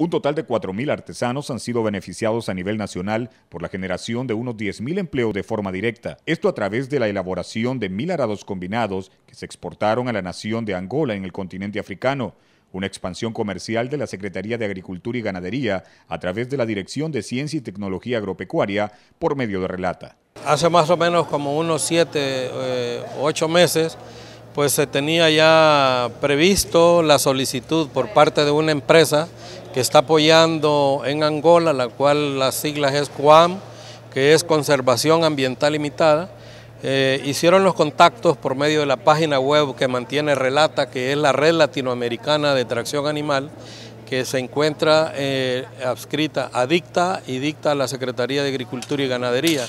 Un total de 4.000 artesanos han sido beneficiados a nivel nacional por la generación de unos 10.000 empleos de forma directa. Esto a través de la elaboración de mil arados combinados que se exportaron a la nación de Angola en el continente africano. Una expansión comercial de la Secretaría de Agricultura y Ganadería a través de la Dirección de Ciencia y Tecnología Agropecuaria por medio de Relata. Hace más o menos como unos 7, 8 eh, meses pues se tenía ya previsto la solicitud por parte de una empresa que está apoyando en Angola, la cual las siglas es QAM, que es Conservación Ambiental Limitada. Eh, hicieron los contactos por medio de la página web que mantiene Relata, que es la red latinoamericana de tracción animal, que se encuentra eh, adscrita adicta y dicta a la Secretaría de Agricultura y Ganadería.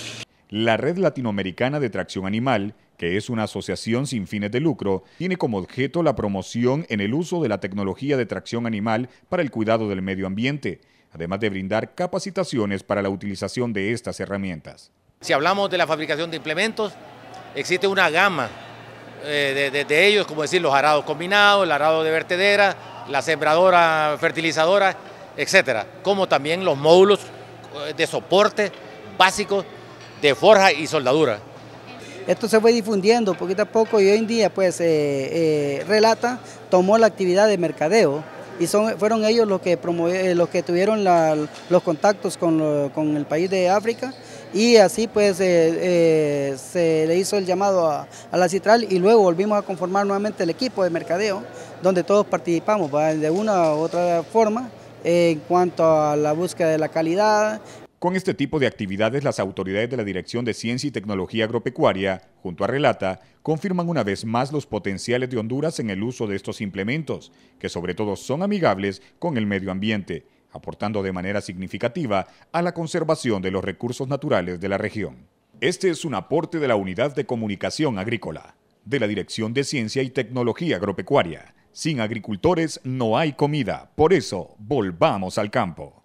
La Red Latinoamericana de Tracción Animal, que es una asociación sin fines de lucro, tiene como objeto la promoción en el uso de la tecnología de tracción animal para el cuidado del medio ambiente, además de brindar capacitaciones para la utilización de estas herramientas. Si hablamos de la fabricación de implementos, existe una gama eh, de, ellos, como decir los arados combinados, el arado de vertedera, la sembradora fertilizadora, etcétera, como también los módulos eh, de soporte básicos de forja y soldadura. Esto se fue difundiendo poquito a poco y hoy en día, pues, eh, eh, Relata tomó la actividad de mercadeo y son, fueron ellos los que, eh, los que tuvieron los contactos con, el país de África y así pues se le hizo el llamado a, la Citral y luego volvimos a conformar nuevamente el equipo de mercadeo donde todos participamos de una u otra forma en cuanto a la búsqueda de la calidad, con este tipo de actividades, las autoridades de la Dirección de Ciencia y Tecnología Agropecuaria, junto a Relata, confirman una vez más los potenciales de Honduras en el uso de estos implementos, que sobre todo son amigables con el medio ambiente, aportando de manera significativa a la conservación de los recursos naturales de la región. Este es un aporte de la Unidad de Comunicación Agrícola, de la Dirección de Ciencia y Tecnología Agropecuaria. Sin agricultores no hay comida, por eso volvamos al campo.